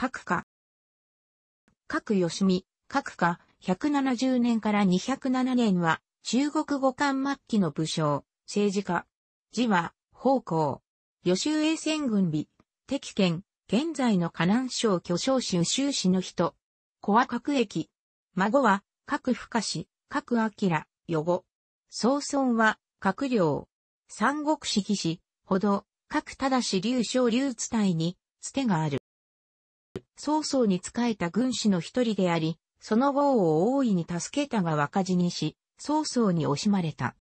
各家。各吉見、各家、170年から207年は、中国語冠末期の武将、政治家。字は、方向。予習衛戦軍備、敵県、現在の河南省巨匠州州市の人。子は各駅。孫は、各深市、各明、予後。総村は、各領。三国志義士、ほど、各正し竜将竜伝いに、つてがある。曹操に仕えた軍師の一人であり、その後を大いに助けたが若死にし、曹操に惜しまれた。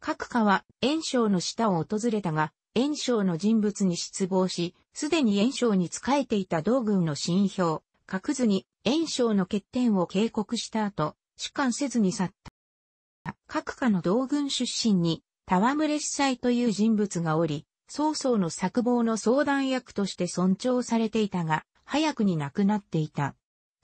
各家は炎章の下を訪れたが、炎章の人物に失望し、すでに炎章に仕えていた道軍の新兵、各ずに炎章の欠点を警告した後、主観せずに去った。各家の道軍出身に、戯れ司祭という人物がおり、曹操の策謀の相談役として尊重されていたが、早くに亡くなっていた。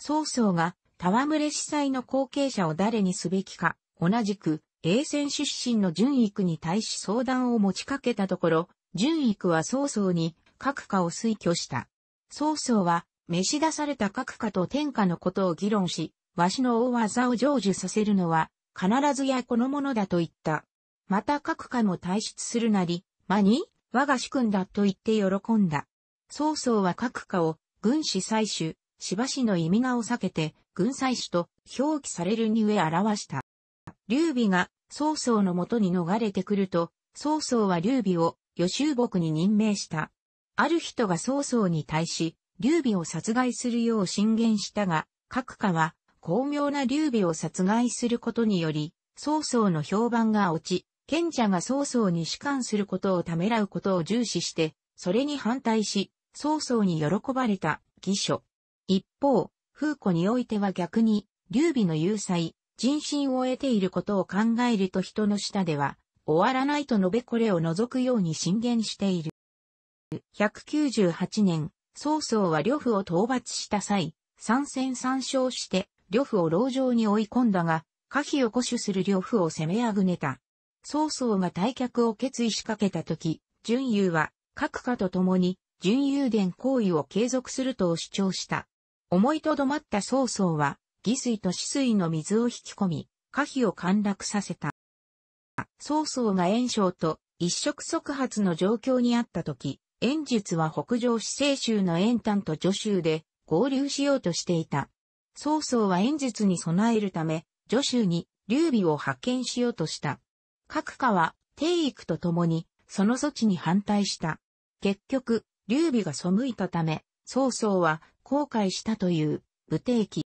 曹操が戯れ司祭の後継者を誰にすべきか、同じく、永泉出身の純育に対し相談を持ちかけたところ、純育は曹操に、各家を推挙した。曹操は、召し出された各家と天下のことを議論し、わしの大技を成就させるのは、必ずやこのものだと言った。また各家も退出するなり、間に、我が主君だと言って喜んだ。曹操は各家を軍司祭主、しばしの意味名を避けて、軍祭主と表記されるに上表した。劉備が曹操のもとに逃れてくると、曹操は劉備を予習牧に任命した。ある人が曹操に対し、劉備を殺害するよう進言したが、各家は巧妙な劉備を殺害することにより、曹操の評判が落ち、賢者が曹操に仕官することをためらうことを重視して、それに反対し、曹操に喜ばれた、義書。一方、風子においては逆に、劉備の有才、人心を得ていることを考えると人の下では、終わらないと述べこれを除くように進言している。198年、曹操は呂布を討伐した際、参戦参勝して、呂布を牢城に追い込んだが、可否を固守する呂布を攻めあぐねた。曹操が退却を決意しかけた時、淳優は、各家と共に、準優伝行為を継続すると主張した。思いとどまった曹操は、義水と死水の水を引き込み、可否を陥落させた。曹操が炎章と一触即発の状況にあった時、炎術は北上四星州の炎丹と助州で合流しようとしていた。曹操は炎術に備えるため、助州に劉備を派遣しようとした。各家は、帝育と共に、その措置に反対した。結局、劉備が背いたため、曹操は後悔したという武帝記。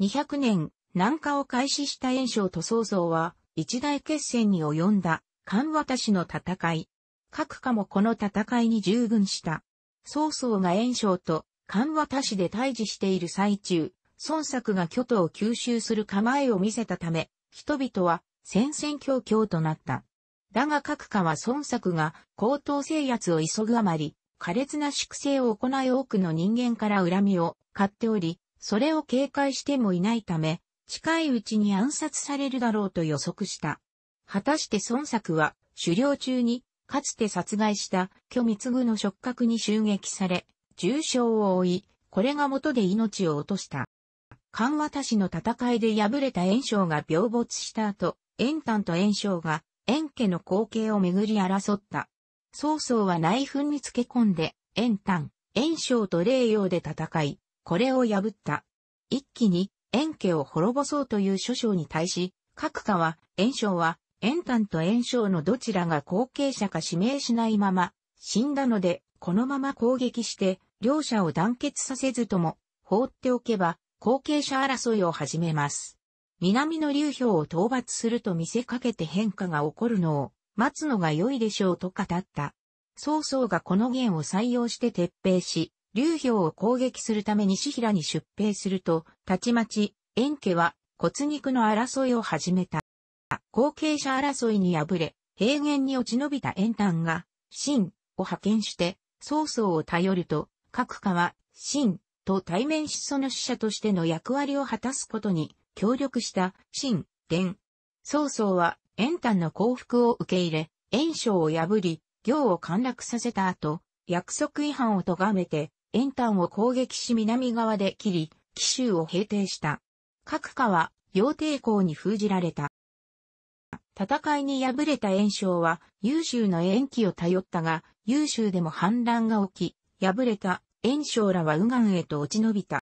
200年、南下を開始した炎章と曹操は、一大決戦に及んだ、関渡しの戦い。各家もこの戦いに従軍した。曹操が炎章と関渡しで対峙している最中、孫作が巨都を吸収する構えを見せたため、人々は戦々恐々となった。だが各家は孫作が高等制圧を急ぐあまり、苛烈な粛清を行い多くの人間から恨みを買っており、それを警戒してもいないため、近いうちに暗殺されるだろうと予測した。果たして孫作は、狩猟中に、かつて殺害した巨密具の触覚に襲撃され、重傷を負い、これが元で命を落とした。関渡氏の戦いで敗れた炎章が病没した後、炎丹と炎章が、炎家の後継をめぐり争った。曹操は内紛につけ込んで、炎丹、炎章と霊陽で戦い、これを破った。一気に、炎家を滅ぼそうという諸将に対し、各家は、炎章は、炎丹と炎章のどちらが後継者か指名しないまま、死んだので、このまま攻撃して、両者を団結させずとも、放っておけば、後継者争いを始めます。南の流氷を討伐すると見せかけて変化が起こるのを、待つのが良いでしょうと語った。曹操がこの弦を採用して撤兵し、劉氷を攻撃するために西平に出兵すると、たちまち、遠家は骨肉の争いを始めた。後継者争いに敗れ、平原に落ち延びた遠丹が、秦を派遣して、曹操を頼ると、各家は、秦と対面しその使者としての役割を果たすことに協力した秦伝。曹操は炎丹の降伏を受け入れ、炎章を破り、行を陥落させた後、約束違反を咎めて、炎丹を攻撃し南側で切り、奇襲を平定した。各家は、陽帝公に封じられた。戦いに敗れた炎章は、優秀の延期を頼ったが、優秀でも反乱が起き、敗れた炎章らは右岸へと落ち延びた。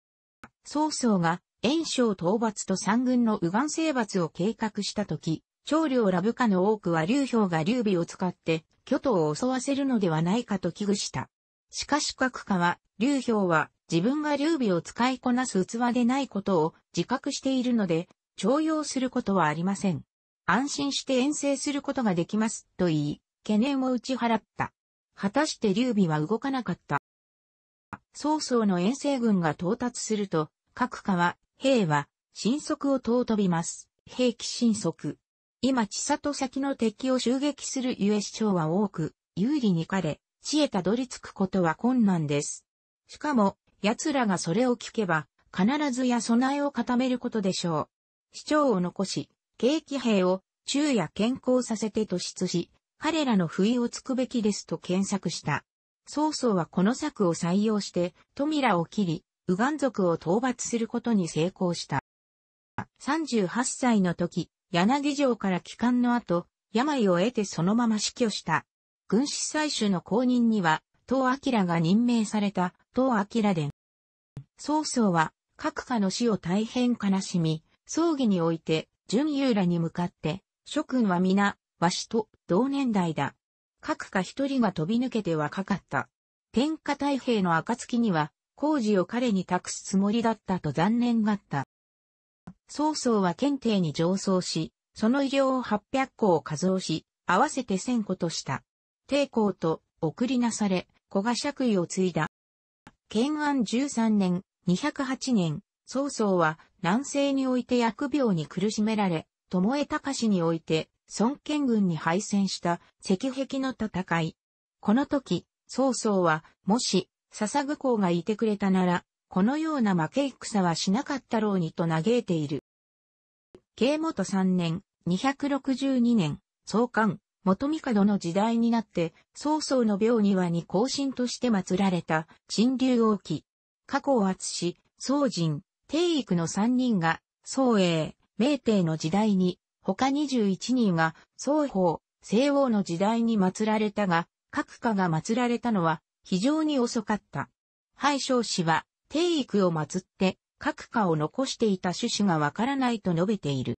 曹操が炎章討伐と三軍の右岸征伐を計画した時、長領ラブカの多くは劉氷が劉備を使って、巨頭を襲わせるのではないかと危惧した。しかし各家は、劉氷は自分が劉備を使いこなす器でないことを自覚しているので、徴用することはありません。安心して遠征することができます、と言い、懸念を打ち払った。果たして劉備は動かなかった。曹操の遠征軍が到達すると、各家は、兵は、神速を尊びます。兵器神速。今千里先の敵を襲撃するゆえ市長は多く、有利に彼、地へたどり着くことは困難です。しかも、奴らがそれを聞けば、必ずや備えを固めることでしょう。市長を残し、景気兵を昼夜健康させて突出し、彼らの不意をつくべきですと検索した。曹操はこの策を採用して、扉を切り、右岸族を討伐することに成功した。38歳の時、柳城から帰還の後、病を得てそのまま死去した。軍師採取の後任には、東明が任命された、東明殿。曹操は、各家の死を大変悲しみ、葬儀において、純優らに向かって、諸君は皆、わしと同年代だ。各家一人が飛び抜けて若かった。天下太平の暁には、工事を彼に託すつもりだったと残念がった。曹操は検定に上奏し、その医療を800個を加増し、合わせて1000個とした。抵抗と送りなされ、子が爵位を継いだ。建安13年、208年、曹操は南西において疫病に苦しめられ、巴隆において孫権軍に敗戦した赤壁の戦い。この時、曹操は、もし、笹具公がいてくれたなら、このような負け戦はしなかったろうにと嘆いている。慶元3年、262年、創刊、元帝の時代になって、曹操の廟庭に後進として祀られた、陳竜王旗。過去を厚し、宋人、帝育の3人が、宋英、明帝の時代に、他21人が、宋法、西王の時代に祀られたが、各家が祀られたのは、非常に遅かった。敗将氏は、定育を祀って、各家を残していた趣旨がわからないと述べている。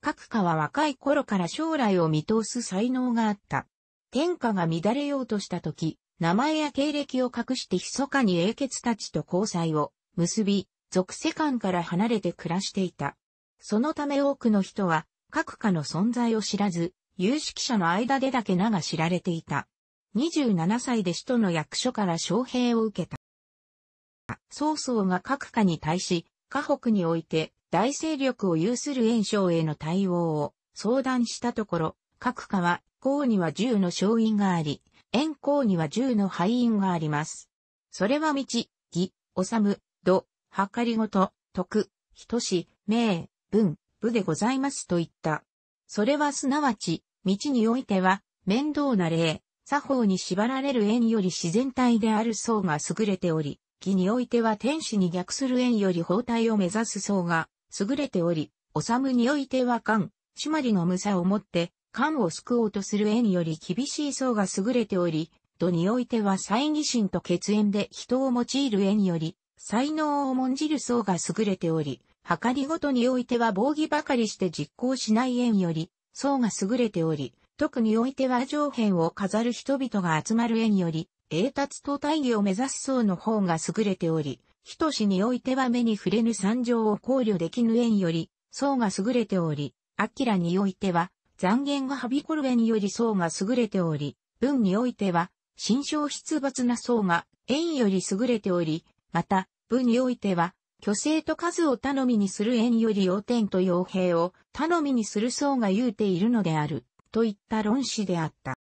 各家は若い頃から将来を見通す才能があった。天下が乱れようとした時、名前や経歴を隠して密かに英傑たちと交際を結び、俗世間から離れて暮らしていた。そのため多くの人は、各家の存在を知らず、有識者の間でだけ名が知られていた。27歳で首都の役所から招聘を受けた。曹操が各家に対し、河北において大勢力を有する炎章への対応を相談したところ、各家は、項には銃の勝因があり、炎項には銃の敗因があります。それは道、義、治、度、計りごと、徳、人し、名、文、部でございますと言った。それはすなわち、道においては、面倒な例、作法に縛られる縁より自然体である層が優れており、期においては天使に逆する円より包帯を目指す層が優れており、修においては漢、朱鞠の無差をもって漢を救おうとする円より厳しい層が優れており、土においては猜疑心と血縁で人を用いる縁より、才能を重んじる層が優れており、測りごとにおいては防御ばかりして実行しない縁より、層が優れており、特においては上辺を飾る人々が集まる縁より、栄達と大義を目指す層の方が優れており、人氏においては目に触れぬ惨状を考慮できぬ縁より、層が優れており、明においては、残言がはびこる縁より層が優れており、文においては、心象出伐な層が縁より優れており、また、文においては、虚勢と数を頼みにする縁より要点と傭兵を頼みにする層が言うているのである、といった論旨であった。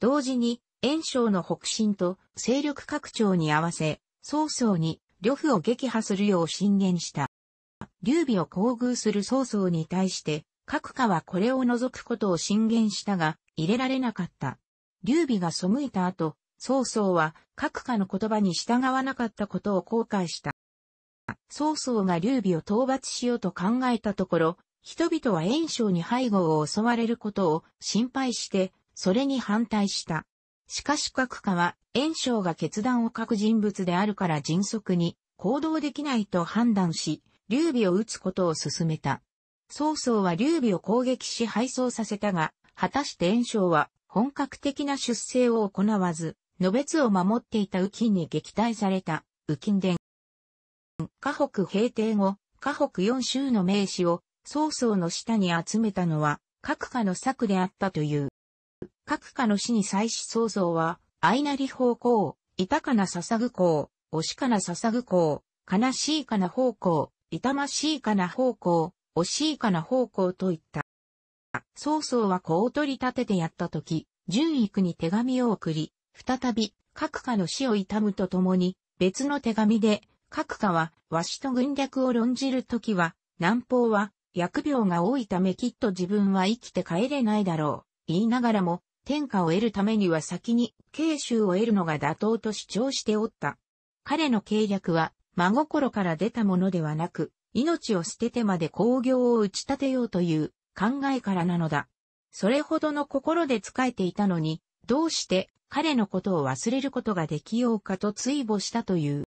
同時に、炎章の北進と勢力拡張に合わせ、曹操に呂布を撃破するよう進言した。劉備を厚遇する曹操に対して、各家はこれを除くことを進言したが、入れられなかった。劉備が背いた後、曹操は各家の言葉に従わなかったことを後悔した。曹操が劉備を討伐しようと考えたところ、人々は炎章に背後を襲われることを心配して、それに反対した。しかし各家は、炎章が決断を書く人物であるから迅速に行動できないと判断し、劉備を撃つことを進めた。曹操は劉備を攻撃し敗走させたが、果たして炎章は本格的な出征を行わず、野別を守っていた右近に撃退された、右近伝。河北平定後、河北四州の名士を曹操の下に集めたのは、各家の策であったという。各家の死に祭祀創造は、相なり方向、痛かな捧ぐ校、惜しかな捧ぐ校、悲しいかな方向、痛ましいかな方向、惜しいかな方向といった。曹操は子を取り立ててやったとき、純育に手紙を送り、再び、各家の死を悼むとともに、別の手紙で、各家は、わしと軍略を論じるときは、南方は、疫病が多いためきっと自分は生きて帰れないだろう。言いながらも、天下を得るためには先に慶州を得るのが妥当と主張しておった。彼の計略は真心から出たものではなく、命を捨ててまで工業を打ち立てようという考えからなのだ。それほどの心で仕えていたのに、どうして彼のことを忘れることができようかと追慕したという。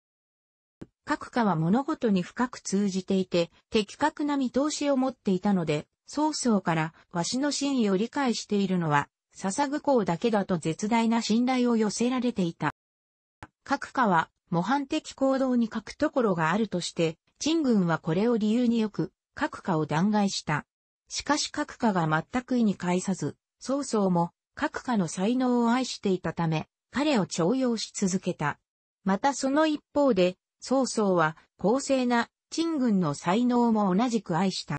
各家は物事に深く通じていて、的確な見通しを持っていたので、曹操からわしの真意を理解しているのは笹愚行だけだと絶大な信頼を寄せられていた。各家は模範的行動に欠くところがあるとして、陳軍はこれを理由によく、各家を弾劾した。しかし各家が全く意に介さず、曹操も各家の才能を愛していたため、彼を徴用し続けた。またその一方で、曹操は公正な陳軍の才能も同じく愛した。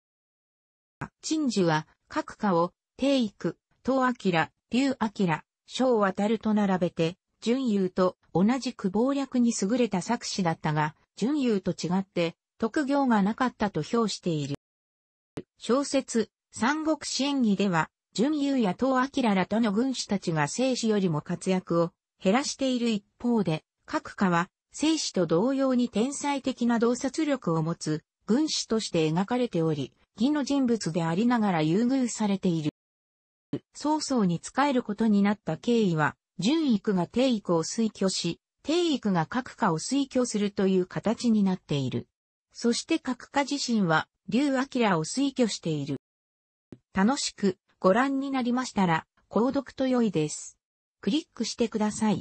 陳樹は各家を、定育、東明、龍明、章渡と並べて、淳優と同じく謀略に優れた作詞だったが、淳優と違って、特業がなかったと評している。小説、三国志演義では、淳優や東明らとの軍師たちが生死よりも活躍を減らしている一方で、各家は、生死と同様に天才的な洞察力を持つ、軍師として描かれており、義の人物でありながら優遇されている。曹操に仕えることになった経緯は、純育が定育を推挙し、定育が各家を推挙するという形になっている。そして各家自身は、劉明を推挙している。楽しくご覧になりましたら、購読と良いです。クリックしてください。